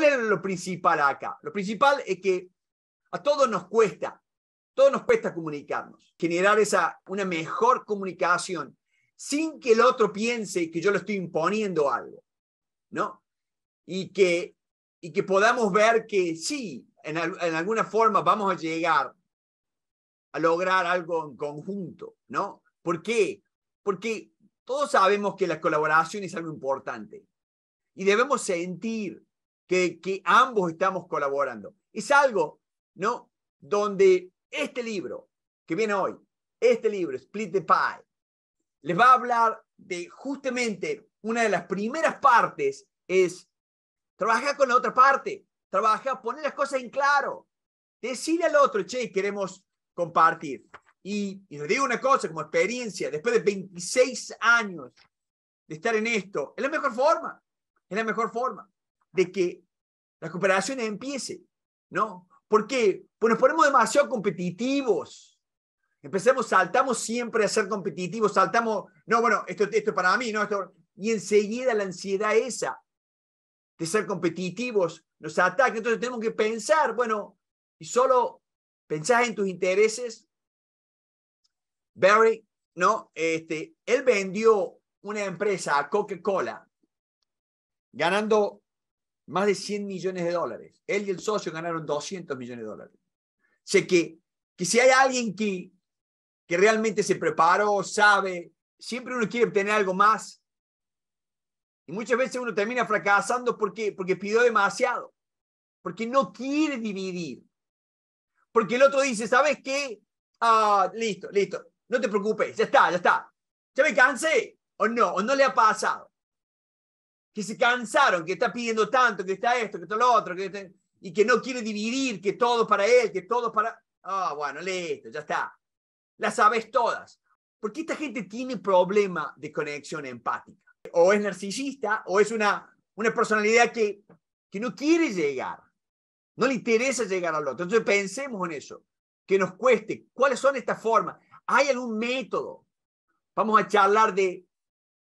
¿Cuál era lo principal acá? Lo principal es que a todos nos cuesta, todos nos cuesta comunicarnos, generar esa, una mejor comunicación sin que el otro piense que yo le estoy imponiendo algo, ¿no? Y que, y que podamos ver que sí, en, en alguna forma vamos a llegar a lograr algo en conjunto, ¿no? ¿Por qué? Porque todos sabemos que la colaboración es algo importante y debemos sentir que, ambos estamos colaborando. Es algo, ¿no? Donde este libro que viene hoy, este libro, Split the Pie, les va a hablar de justamente una de las primeras partes es trabajar con la otra parte, trabajar, poner las cosas en claro, Decirle al otro, che, queremos compartir. Y, y les digo una cosa como experiencia, después de 26 años de estar en esto, es la mejor forma, es la mejor forma de que la cooperación empiece, ¿no? Porque Pues nos ponemos demasiado competitivos. Empecemos, saltamos siempre a ser competitivos, saltamos, no, bueno, esto, esto es para mí, no, esto... Y enseguida la ansiedad esa de ser competitivos nos ataca. Entonces tenemos que pensar, bueno, y solo pensás en tus intereses. Barry, ¿no? Este, él vendió una empresa a Coca-Cola ganando más de 100 millones de dólares. Él y el socio ganaron 200 millones de dólares. sé que, que si hay alguien que, que realmente se preparó, sabe, siempre uno quiere obtener algo más. Y muchas veces uno termina fracasando porque, porque pidió demasiado, porque no quiere dividir. Porque el otro dice, ¿sabes qué? Ah, listo, listo, no te preocupes, ya está, ya está. Ya me cansé, o no, o no le ha pasado que se cansaron, que está pidiendo tanto, que está esto, que está lo otro, que y que no quiere dividir, que todo para él, que todo para... Ah, bueno, bueno, esto, ya está. Las sabes todas. Porque esta gente tiene problema de conexión empática. O es narcisista, o es una, una personalidad que, que no quiere llegar. No le interesa llegar al otro. Entonces pensemos en eso. Que nos cueste. ¿Cuáles son estas formas? ¿Hay algún método? Vamos a charlar de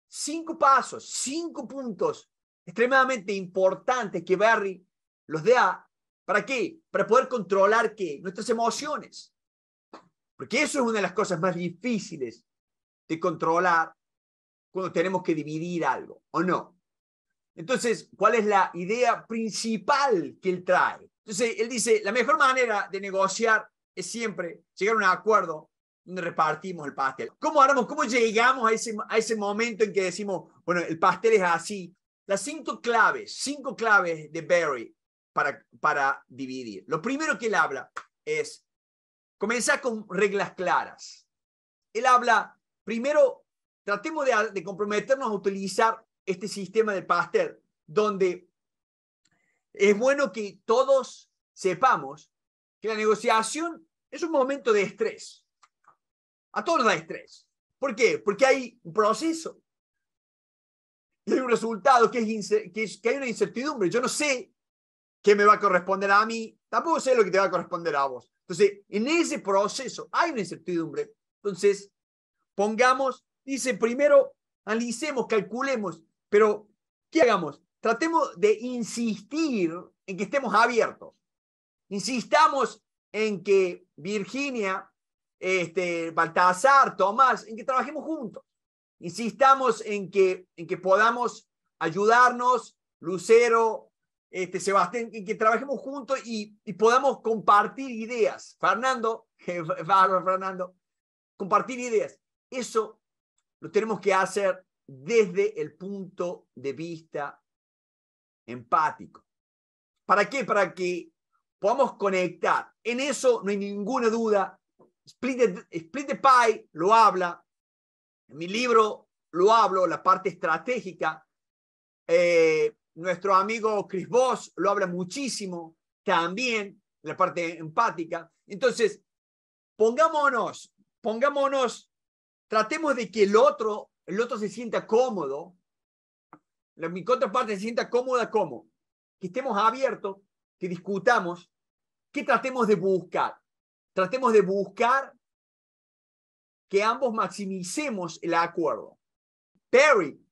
cinco pasos, cinco puntos extremadamente importantes que Barry los da. ¿Para qué? Para poder controlar qué? Nuestras emociones. Porque eso es una de las cosas más difíciles de controlar cuando tenemos que dividir algo, ¿o no? Entonces, ¿cuál es la idea principal que él trae? Entonces, él dice, la mejor manera de negociar es siempre llegar a un acuerdo repartimos el pastel. ¿Cómo cómo llegamos a ese, a ese momento en que decimos, bueno, el pastel es así? Las cinco claves, cinco claves de Barry para, para dividir. Lo primero que él habla es, comenzar con reglas claras. Él habla, primero, tratemos de, de comprometernos a utilizar este sistema del pastel, donde es bueno que todos sepamos que la negociación es un momento de estrés a todos nos da estrés. ¿Por qué? Porque hay un proceso. Y hay un resultado que, es que, hay una incertidumbre. Yo no sé qué me va a corresponder a mí, tampoco sé lo que te va a corresponder a vos. Entonces, en ese proceso hay una incertidumbre. Entonces, pongamos, dice primero, analicemos, calculemos, pero ¿qué hagamos? Tratemos de insistir en que estemos abiertos. Insistamos en que Virginia este, Baltasar, Tomás, en que trabajemos juntos. Insistamos en que, en que podamos ayudarnos, Lucero, este, Sebastián, en que trabajemos juntos y, podamos compartir ideas. Fernando, Fernando, compartir ideas. Eso lo tenemos que hacer desde el punto de vista empático. ¿Para qué? Para que podamos conectar. En eso no hay ninguna duda Split the, Pie lo habla, en mi libro lo hablo, la parte estratégica. Eh, nuestro amigo Chris Voss lo habla muchísimo también, la parte empática. Entonces, pongámonos, pongámonos, tratemos de que el otro, el otro se sienta cómodo, la, mi contraparte se sienta cómoda ¿cómo? que estemos abiertos, que discutamos, que tratemos de buscar. Tratemos de buscar que ambos maximicemos el acuerdo. Perry,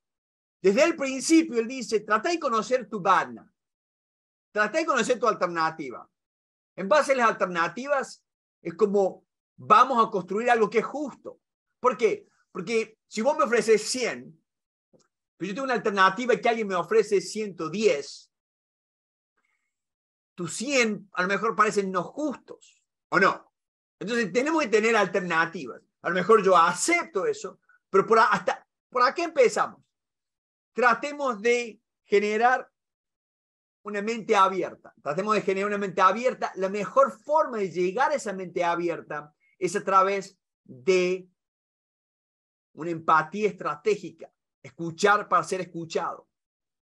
desde el principio, él dice, trata de conocer tu badna, trata de conocer tu alternativa. En base a las alternativas, es como vamos a construir algo que es justo. ¿Por qué? Porque si vos me ofreces 100, pero yo tengo una alternativa que alguien me ofrece 110, tus 100 a lo mejor parecen no justos, ¿o no? Entonces tenemos que tener alternativas. A lo mejor yo acepto eso, pero por, hasta, ¿por aquí empezamos? Tratemos de generar una mente abierta. Tratemos de generar una mente abierta. La mejor forma de llegar a esa mente abierta es a través de una empatía estratégica. Escuchar para ser escuchado.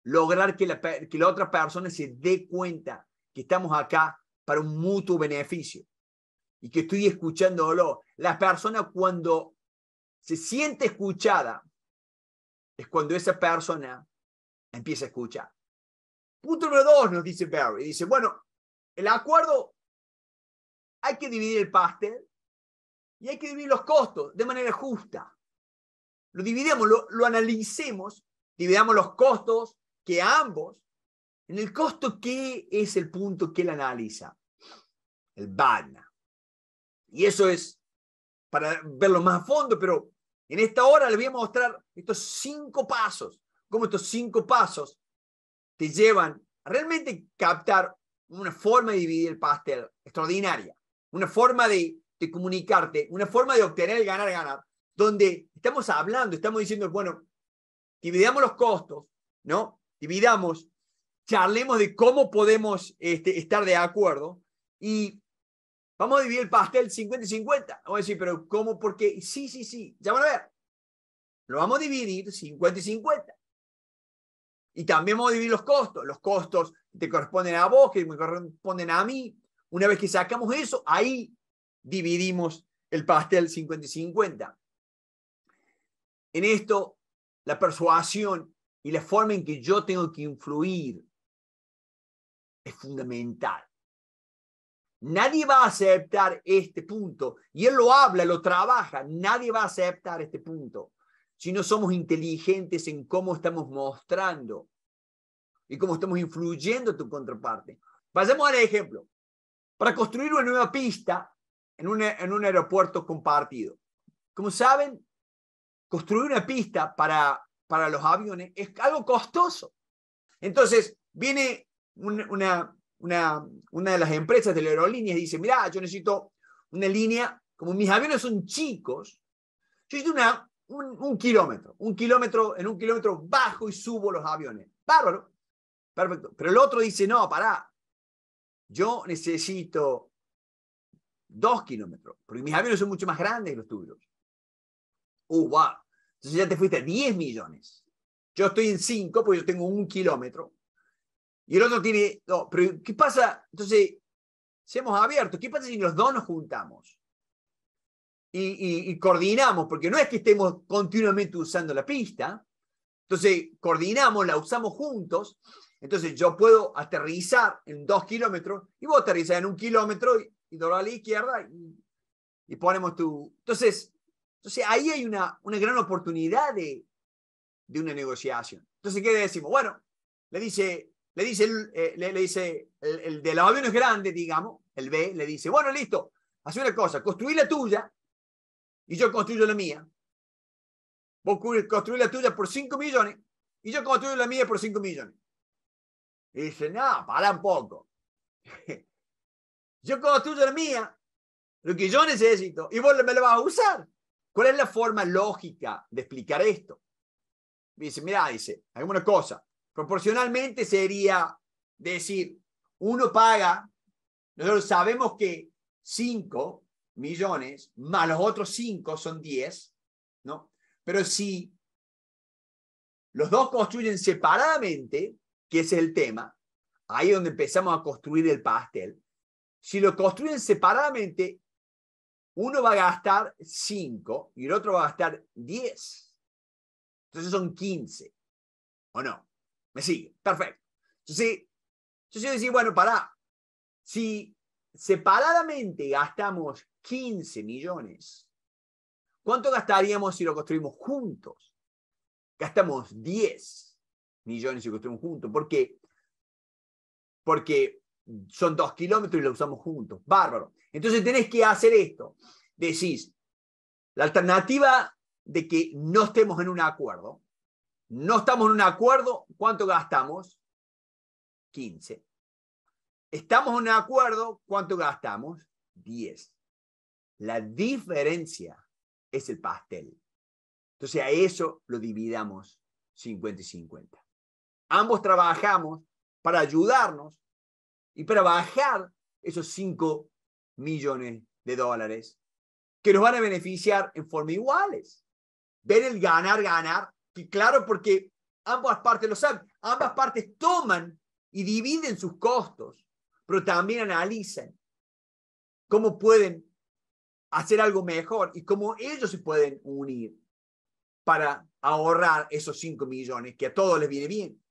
Lograr que que la otra persona se dé cuenta que estamos acá para un mutuo beneficio y que estoy escuchándolo. La persona cuando se siente escuchada es cuando esa persona empieza a escuchar. Punto número dos, nos dice Barry. Dice, bueno, el acuerdo, hay que dividir el pastel y hay que dividir los costos de manera justa. Lo dividimos, lo, analicemos, dividamos los costos que ambos, en el costo que es el punto que él analiza, el BANA. Y eso es para verlo más a fondo, pero en esta hora les voy a mostrar estos cinco pasos, cómo estos cinco pasos te llevan a realmente captar una forma de dividir el pastel extraordinaria, una forma de, comunicarte, una forma de obtener el ganar, ganar, donde estamos hablando, estamos diciendo, bueno, dividamos los costos, ¿no? Dividamos, charlemos de cómo podemos este, estar de acuerdo y Vamos a dividir el pastel 50 50. Vamos a decir, pero ¿cómo? Porque sí, sí, sí. Ya van a ver. Lo vamos a dividir 50 y 50. Y también vamos a dividir los costos. Los costos te corresponden a vos, que me corresponden a mí. Una vez que sacamos eso, ahí dividimos el pastel 50 y 50. En esto, la persuasión y la forma en que yo tengo que influir es fundamental. Nadie va a aceptar este punto. Y él lo habla, lo trabaja. Nadie va a aceptar este punto. Si no somos inteligentes en cómo estamos mostrando y cómo estamos influyendo tu contraparte. Pasemos al ejemplo. Para construir una nueva pista en un, en un aeropuerto compartido. Como saben, construir una pista para, para los aviones es algo costoso. Entonces, viene una, una, de las empresas de la aerolínea dice, mira, yo necesito una línea, como mis aviones son chicos, yo necesito un, kilómetro, un kilómetro, en un kilómetro bajo y subo los aviones. Bárbaro, perfecto. Pero el otro dice, no, pará, yo necesito dos kilómetros, porque mis aviones son mucho más grandes que los tuyos. Uh, wow. Entonces ya te fuiste a 10 millones. Yo estoy en 5 porque yo tengo un kilómetro. Y el otro tiene, pero ¿qué pasa? Entonces, seamos abiertos, ¿qué pasa si los dos nos juntamos? Y, coordinamos, porque no es que estemos continuamente usando la pista, entonces coordinamos, la usamos juntos, entonces yo puedo aterrizar en dos kilómetros y vos aterrizás en un kilómetro y, y a la izquierda y, ponemos tu... Entonces, ahí hay una, una gran oportunidad de, una negociación. Entonces, ¿qué le decimos? Bueno, le dice, le dice, le, dice el, de los aviones grande digamos, el B, le dice, bueno, listo, haz una cosa, construí la tuya y yo construyo la mía. Vos construís la tuya por 5 millones y yo construyo la mía por 5 millones. Y dice, nada para un poco. yo construyo la mía, lo que yo necesito, y vos me lo vas a usar. ¿Cuál es la forma lógica de explicar esto? Dice, mira, dice, hay una cosa. Proporcionalmente sería decir, uno paga, nosotros sabemos que 5 millones más los otros 5 son 10, ¿no? Pero si los dos construyen separadamente, que es el tema, ahí es donde empezamos a construir el pastel. Si lo construyen separadamente, uno va a gastar 5 y el otro va a gastar 10. Entonces son 15, ¿o no? Me sigue. Perfecto. Entonces, entonces yo bueno, pará. Si separadamente gastamos 15 millones, ¿cuánto gastaríamos si lo construimos juntos? Gastamos 10 millones si lo construimos juntos. ¿Por qué? Porque son dos kilómetros y lo usamos juntos. Bárbaro. Entonces tenés que hacer esto. Decís, la alternativa de que no estemos en un acuerdo no estamos en un acuerdo, ¿cuánto gastamos? 15. Estamos en un acuerdo, ¿cuánto gastamos? 10. La diferencia es el pastel. Entonces a eso lo dividamos 50 y 50. Ambos trabajamos para ayudarnos y para bajar esos 5 millones de dólares que nos van a beneficiar en forma iguales. Ver el ganar, ganar claro, porque ambas partes lo saben, ambas partes toman y dividen sus costos, pero también analizan cómo pueden hacer algo mejor y cómo ellos se pueden unir para ahorrar esos 5 millones, que a todos les viene bien.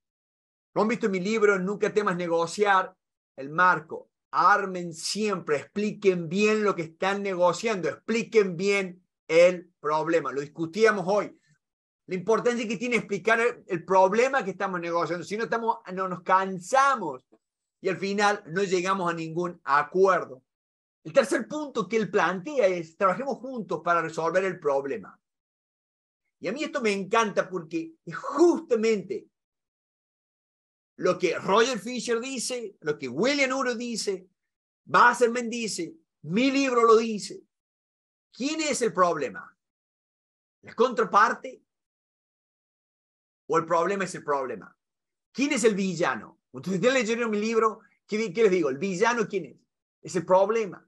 Lo han visto en mi libro, Nunca temas negociar, el marco. Armen siempre, expliquen bien lo que están negociando, expliquen bien el problema. Lo discutíamos hoy la importancia que tiene explicar el, problema que estamos negociando. Si no, estamos, no nos cansamos y al final no llegamos a ningún acuerdo. El tercer punto que él plantea es, trabajemos juntos para resolver el problema. Y a mí esto me encanta porque es justamente lo que Roger Fisher dice, lo que William Uro dice, Basserman dice, mi libro lo dice. ¿Quién es el problema? ¿La contraparte o el problema es el problema. ¿Quién es el villano? Ustedes ya mi libro, ¿qué, ¿qué les digo? ¿El villano quién es? Es el problema.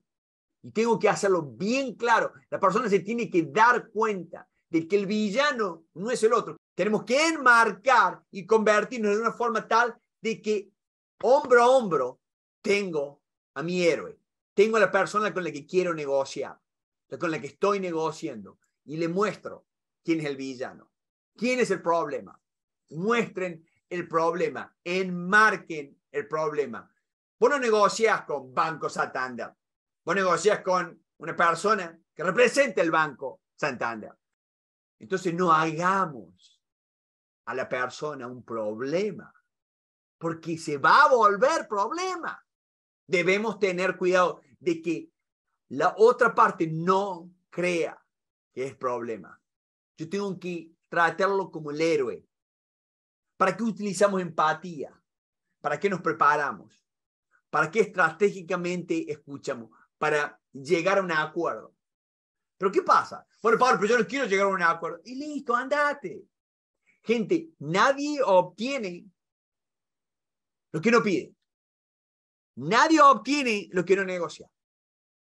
Y tengo que hacerlo bien claro. La persona se tiene que dar cuenta de que el villano no es el otro. Tenemos que enmarcar y convertirnos en una forma tal de que hombro a hombro tengo a mi héroe, tengo a la persona con la que quiero negociar, con la que estoy negociando y le muestro quién es el villano, quién es el problema muestren el problema, enmarquen el problema. Vos no negocias con Banco Santander, vos negocias con una persona que representa el Banco Santander. Entonces no hagamos a la persona un problema, porque se va a volver problema. Debemos tener cuidado de que la otra parte no crea que es problema. Yo tengo que tratarlo como el héroe, ¿Para qué utilizamos empatía? ¿Para qué nos preparamos? ¿Para qué estratégicamente escuchamos? Para llegar a un acuerdo. ¿Pero qué pasa? Bueno, Pablo, pero yo no quiero llegar a un acuerdo. Y listo, andate. Gente, nadie obtiene lo que no pide. Nadie obtiene lo que no negocia.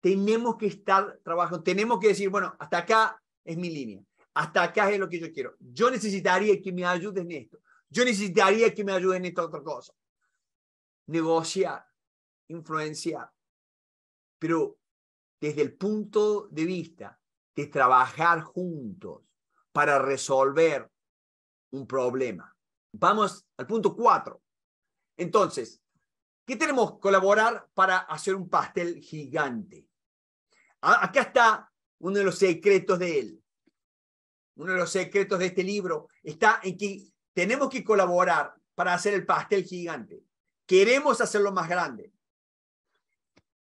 Tenemos que estar trabajando, tenemos que decir, bueno, hasta acá es mi línea, hasta acá es lo que yo quiero. Yo necesitaría que me ayuden en esto. Yo necesitaría que me ayuden en esta otra cosa. Negociar, influenciar. Pero desde el punto de vista de trabajar juntos para resolver un problema. Vamos al punto cuatro. Entonces, ¿qué tenemos? Colaborar para hacer un pastel gigante. Acá está uno de los secretos de él. Uno de los secretos de este libro está en que tenemos que colaborar para hacer el pastel gigante. Queremos hacerlo más grande.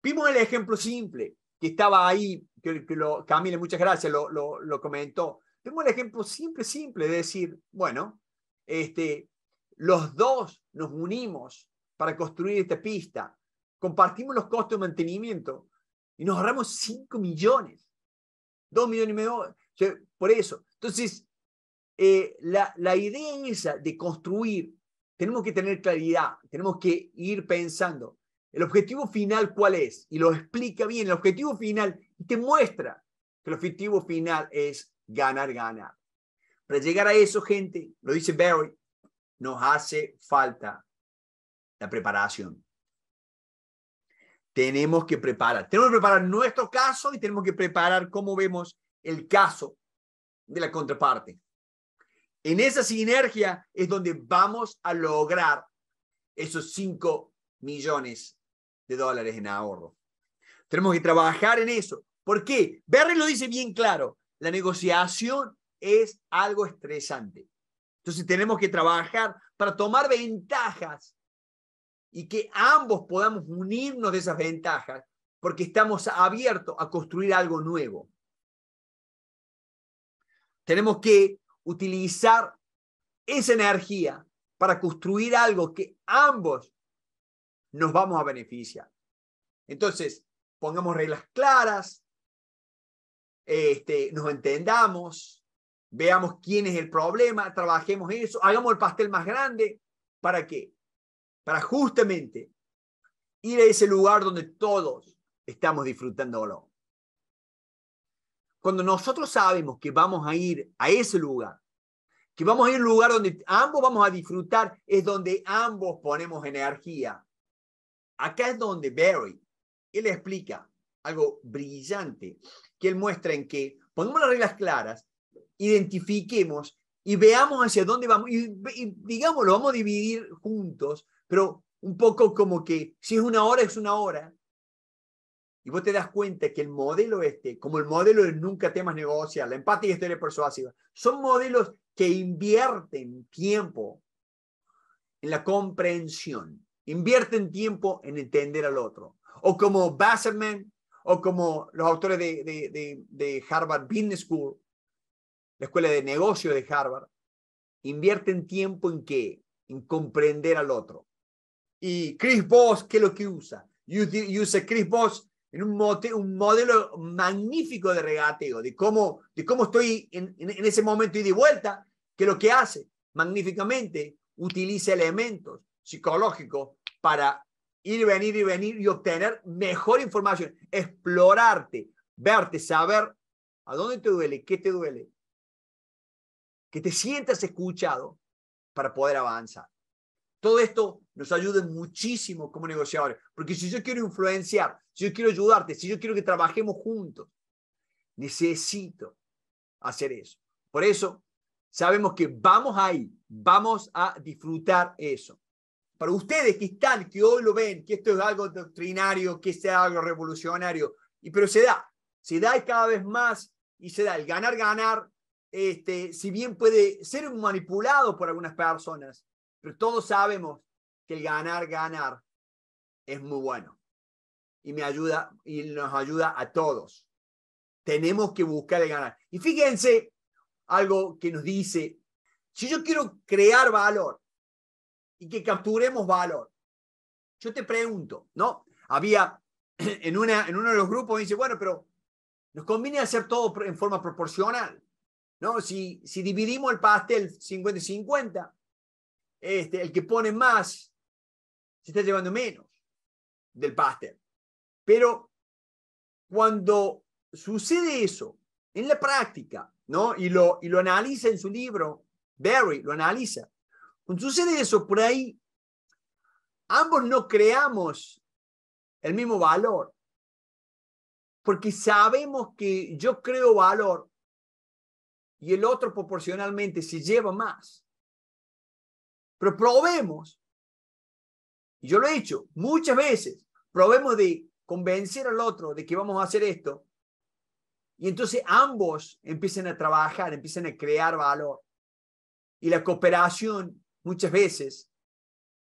Vimos el ejemplo simple que estaba ahí, que, lo, Camila, muchas gracias, lo, lo, comentó. Vimos el ejemplo simple, simple de decir, bueno, este, los dos nos unimos para construir esta pista, compartimos los costos de mantenimiento y nos ahorramos 5 millones, 2 millones y medio. Por eso, entonces, eh, la, la idea esa de construir, tenemos que tener claridad, tenemos que ir pensando. ¿El objetivo final cuál es? Y lo explica bien. El objetivo final te muestra que el objetivo final es ganar, ganar. Para llegar a eso, gente, lo dice Barry, nos hace falta la preparación. Tenemos que preparar. Tenemos que preparar nuestro caso y tenemos que preparar cómo vemos el caso de la contraparte. En esa sinergia es donde vamos a lograr esos 5 millones de dólares en ahorro. Tenemos que trabajar en eso. ¿Por qué? Berry lo dice bien claro. La negociación es algo estresante. Entonces tenemos que trabajar para tomar ventajas y que ambos podamos unirnos de esas ventajas porque estamos abiertos a construir algo nuevo. Tenemos que utilizar esa energía para construir algo que ambos nos vamos a beneficiar. Entonces, pongamos reglas claras, este, nos entendamos, veamos quién es el problema, trabajemos en eso, hagamos el pastel más grande. ¿Para qué? Para justamente ir a ese lugar donde todos estamos disfrutándolo cuando nosotros sabemos que vamos a ir a ese lugar, que vamos a ir a un lugar donde ambos vamos a disfrutar, es donde ambos ponemos energía. Acá es donde Barry, él explica algo brillante, que él muestra en que ponemos las reglas claras, identifiquemos y veamos hacia dónde vamos, y digamos, lo vamos a dividir juntos, pero un poco como que si es una hora, es una hora, y vos te das cuenta que el modelo este, como el modelo de nunca temas negociar, la empatía y historia persuasiva, son modelos que invierten tiempo en la comprensión, invierten tiempo en entender al otro. O como Basserman, o como los autores de, de, de, Harvard Business School, la escuela de negocios de Harvard, invierten tiempo en qué? En comprender al otro. Y Chris Voss, ¿qué es lo que usa? Usa Chris Voss en un, modelo magnífico de regateo, de cómo, de cómo estoy en, en ese momento y de vuelta, que lo que hace magníficamente utiliza elementos psicológicos para ir, venir y venir y obtener mejor información, explorarte, verte, saber a dónde te duele, qué te duele, que te sientas escuchado para poder avanzar. Todo esto nos ayuden muchísimo como negociadores. Porque si yo quiero influenciar, si yo quiero ayudarte, si yo quiero que trabajemos juntos, necesito hacer eso. Por eso sabemos que vamos ahí, vamos a disfrutar eso. Para ustedes que están, que hoy lo ven, que esto es algo doctrinario, que es algo revolucionario, y pero se da, se da cada vez más y se da el ganar ganar, este, si bien puede ser manipulado por algunas personas, pero todos sabemos que el ganar, ganar es muy bueno y me ayuda y nos ayuda a todos. Tenemos que buscar el ganar. Y fíjense algo que nos dice, si yo quiero crear valor y que capturemos valor, yo te pregunto, ¿no? Había en, una, en uno de los grupos, dice, bueno, pero nos conviene hacer todo en forma proporcional, ¿no? Si, si dividimos el pastel 50-50, este, el que pone más se está llevando menos del pastel. Pero cuando sucede eso en la práctica, ¿no? Y lo, y lo analiza en su libro, Barry lo analiza. Cuando sucede eso por ahí, ambos no creamos el mismo valor, porque sabemos que yo creo valor y el otro proporcionalmente se lleva más. Pero probemos y yo lo he hecho muchas veces. Probemos de convencer al otro de que vamos a hacer esto. Y entonces ambos empiezan a trabajar, empiezan a crear valor. Y la cooperación muchas veces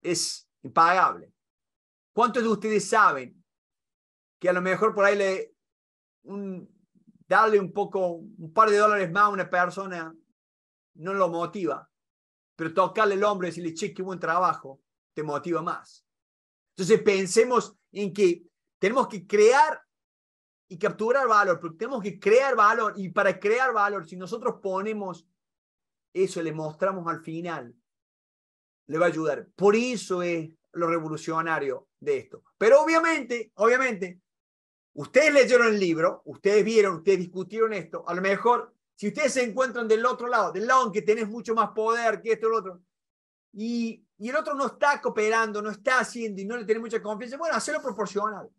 es impagable. ¿Cuántos de ustedes saben que a lo mejor por ahí le, un, darle un poco, un par de dólares más a una persona no lo motiva, pero tocarle el hombro y decirle, che, qué buen trabajo, te motiva más. Entonces pensemos en que tenemos que crear y capturar valor, porque tenemos que crear valor y para crear valor, si nosotros ponemos eso, le mostramos al final, le va a ayudar. Por eso es lo revolucionario de esto. Pero obviamente, obviamente, ustedes leyeron el libro, ustedes vieron, ustedes discutieron esto, a lo mejor si ustedes se encuentran del otro lado, del lado en que tenés mucho más poder que esto o lo otro, y y el otro no está cooperando, no está haciendo y no le tiene mucha confianza, bueno, hacerlo proporcional.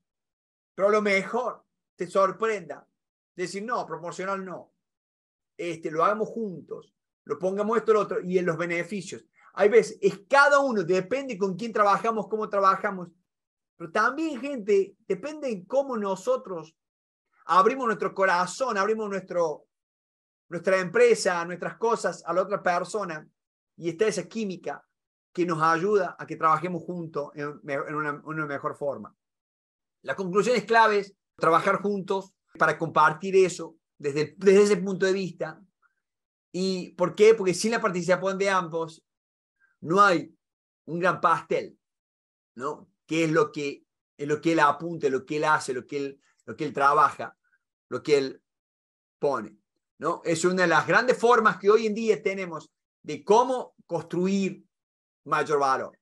Pero a lo mejor te sorprenda. Decir, no, proporcional no. Este, lo hagamos juntos, lo pongamos esto, lo otro, y en los beneficios. Hay veces, es cada uno, depende con quién trabajamos, cómo trabajamos. Pero también, gente, depende en cómo nosotros abrimos nuestro corazón, abrimos nuestro, nuestra empresa, nuestras cosas a la otra persona, y está esa química que nos ayuda a que trabajemos juntos en, una, mejor forma. Las conclusiones claves, trabajar juntos para compartir eso desde, desde ese punto de vista. ¿Y por qué? Porque sin la participación de ambos no hay un gran pastel, ¿no? Qué es lo que, lo que él apunta, lo que él hace, lo que él, lo que él trabaja, lo que él pone, ¿no? Es una de las grandes formas que hoy en día tenemos de cómo construir Majorado.